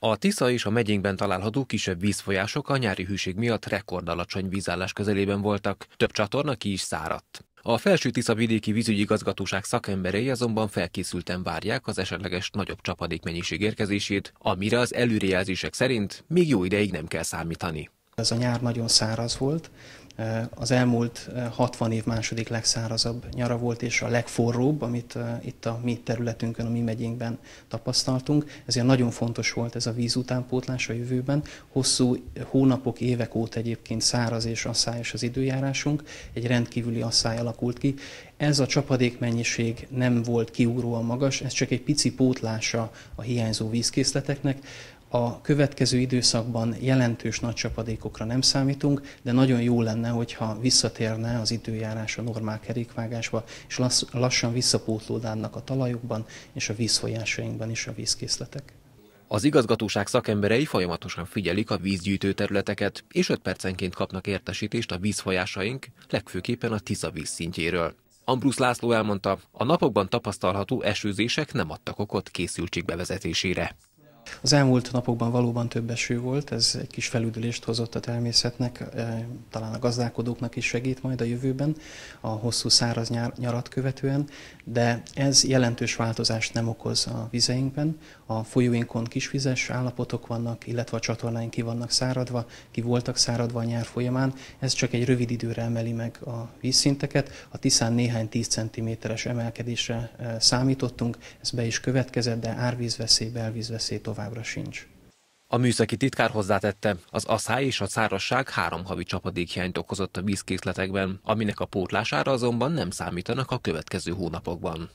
A Tisza és a megyénkben található kisebb vízfolyások a nyári hűség miatt rekordalacsony vízállás közelében voltak, több csatorna ki is száradt. A Felső Tisza vidéki vízügyigazgatóság szakemberei azonban felkészülten várják az esetleges nagyobb csapadékmennyiség érkezését, amire az előrejelzések szerint még jó ideig nem kell számítani. Ez a nyár nagyon száraz volt. Az elmúlt 60 év második legszárazabb nyara volt, és a legforróbb, amit itt a mi területünkön, a mi megyénkben tapasztaltunk. Ezért nagyon fontos volt ez a vízutánpótlás a jövőben. Hosszú hónapok, évek óta egyébként száraz és asszályos az időjárásunk, egy rendkívüli asszály alakult ki. Ez a csapadékmennyiség nem volt kiugróan magas, ez csak egy pici pótlása a hiányzó vízkészleteknek a következő időszakban jelentős nagy csapadékokra nem számítunk, de nagyon jó lenne, hogyha visszatérne az időjárás a normál kerékvágásba, és lassan visszapótlódnának a talajokban és a vízfolyásainkban is a vízkészletek. Az igazgatóság szakemberei folyamatosan figyelik a vízgyűjtő területeket, és 5 percenként kapnak értesítést a vízfolyásaink, legfőképpen a Tisza vízszintjéről. szintjéről. László elmondta, a napokban tapasztalható esőzések nem adtak okot készültség bevezetésére. Az elmúlt napokban valóban több eső volt, ez egy kis felüdülést hozott a természetnek, e, talán a gazdálkodóknak is segít majd a jövőben, a hosszú száraz nyár, nyarat követően, de ez jelentős változást nem okoz a vizeinkben. A folyóinkon kisvizes állapotok vannak, illetve a csatornáink ki vannak száradva, ki voltak száradva a nyár folyamán. Ez csak egy rövid időre emeli meg a vízszinteket. A Tiszán néhány 10 cm-es emelkedésre e, számítottunk, ez be is következett, de árvízveszély, belvízveszély tovább továbbra sincs. A műszaki titkár hozzátette, az asszály és a szárazság három havi csapadékhiányt okozott a vízkészletekben, aminek a pótlására azonban nem számítanak a következő hónapokban.